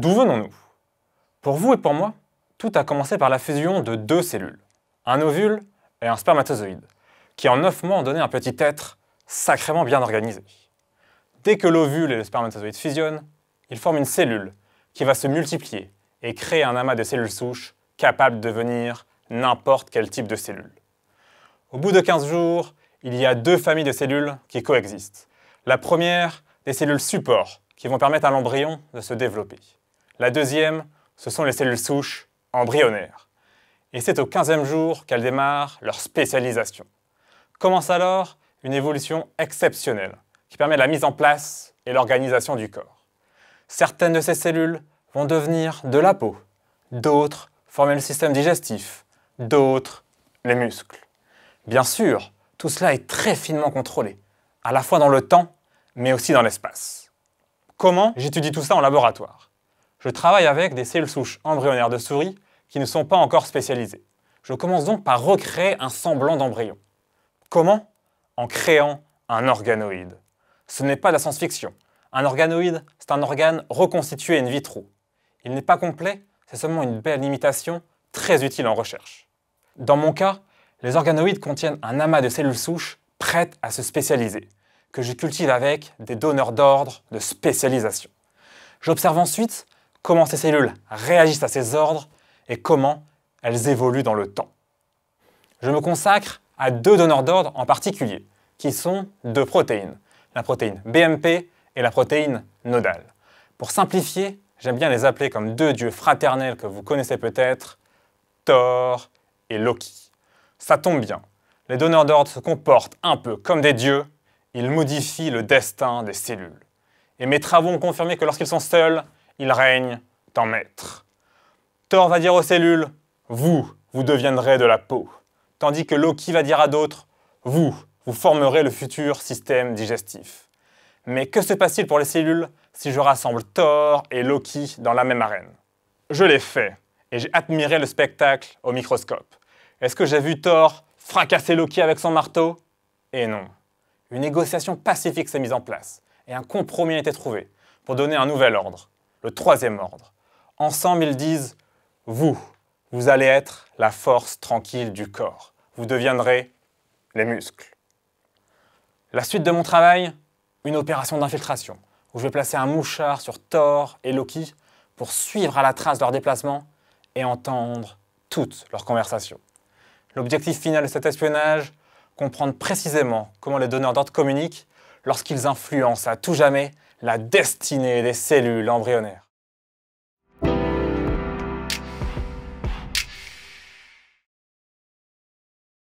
D'où venons-nous Pour vous et pour moi, tout a commencé par la fusion de deux cellules, un ovule et un spermatozoïde, qui en neuf mois ont donné un petit être sacrément bien organisé. Dès que l'ovule et le spermatozoïde fusionnent, ils forment une cellule qui va se multiplier et créer un amas de cellules souches capables de devenir n'importe quel type de cellule. Au bout de 15 jours, il y a deux familles de cellules qui coexistent. La première, des cellules support, qui vont permettre à l'embryon de se développer. La deuxième, ce sont les cellules souches embryonnaires. Et c'est au 15e jour qu'elles démarrent leur spécialisation. Commence alors une évolution exceptionnelle qui permet la mise en place et l'organisation du corps. Certaines de ces cellules vont devenir de la peau, d'autres former le système digestif, d'autres les muscles. Bien sûr, tout cela est très finement contrôlé, à la fois dans le temps, mais aussi dans l'espace. Comment J'étudie tout ça en laboratoire je travaille avec des cellules souches embryonnaires de souris qui ne sont pas encore spécialisées. Je commence donc par recréer un semblant d'embryon. Comment En créant un organoïde. Ce n'est pas de la science-fiction. Un organoïde, c'est un organe reconstitué in vitro. Il n'est pas complet, c'est seulement une belle imitation, très utile en recherche. Dans mon cas, les organoïdes contiennent un amas de cellules souches prêtes à se spécialiser, que je cultive avec des donneurs d'ordre de spécialisation. J'observe ensuite comment ces cellules réagissent à ces ordres et comment elles évoluent dans le temps. Je me consacre à deux donneurs d'ordre en particulier, qui sont deux protéines, la protéine BMP et la protéine nodale. Pour simplifier, j'aime bien les appeler comme deux dieux fraternels que vous connaissez peut-être, Thor et Loki. Ça tombe bien, les donneurs d'ordre se comportent un peu comme des dieux, ils modifient le destin des cellules. Et mes travaux ont confirmé que lorsqu'ils sont seuls, il règne tant maître. Thor va dire aux cellules, vous, vous deviendrez de la peau. Tandis que Loki va dire à d'autres, vous, vous formerez le futur système digestif. Mais que se passe-t-il pour les cellules si je rassemble Thor et Loki dans la même arène Je l'ai fait, et j'ai admiré le spectacle au microscope. Est-ce que j'ai vu Thor fracasser Loki avec son marteau Et eh non. Une négociation pacifique s'est mise en place, et un compromis a été trouvé pour donner un nouvel ordre le troisième ordre. Ensemble, ils disent Vous, vous allez être la force tranquille du corps. Vous deviendrez les muscles. La suite de mon travail Une opération d'infiltration, où je vais placer un mouchard sur Thor et Loki pour suivre à la trace leurs déplacements et entendre toutes leurs conversations. L'objectif final de cet espionnage Comprendre précisément comment les donneurs d'ordre communiquent lorsqu'ils influencent à tout jamais la destinée des cellules embryonnaires.